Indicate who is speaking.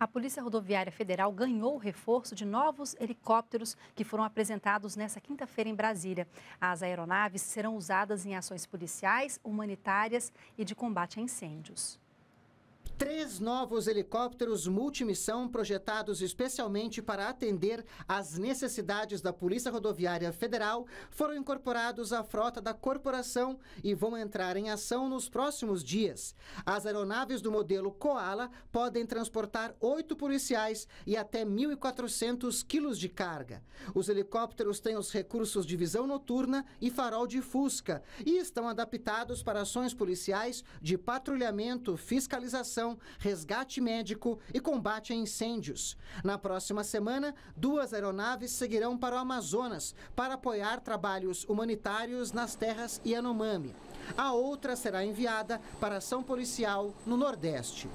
Speaker 1: a Polícia Rodoviária Federal ganhou o reforço de novos helicópteros que foram apresentados nesta quinta-feira em Brasília. As aeronaves serão usadas em ações policiais, humanitárias e de combate a incêndios.
Speaker 2: Três novos helicópteros multimissão projetados especialmente para atender às necessidades da Polícia Rodoviária Federal foram incorporados à frota da corporação e vão entrar em ação nos próximos dias. As aeronaves do modelo Koala podem transportar oito policiais e até 1.400 quilos de carga. Os helicópteros têm os recursos de visão noturna e farol de fusca e estão adaptados para ações policiais de patrulhamento, fiscalização resgate médico e combate a incêndios. Na próxima semana, duas aeronaves seguirão para o Amazonas para apoiar trabalhos humanitários nas terras Yanomami. A outra será enviada para ação policial no Nordeste.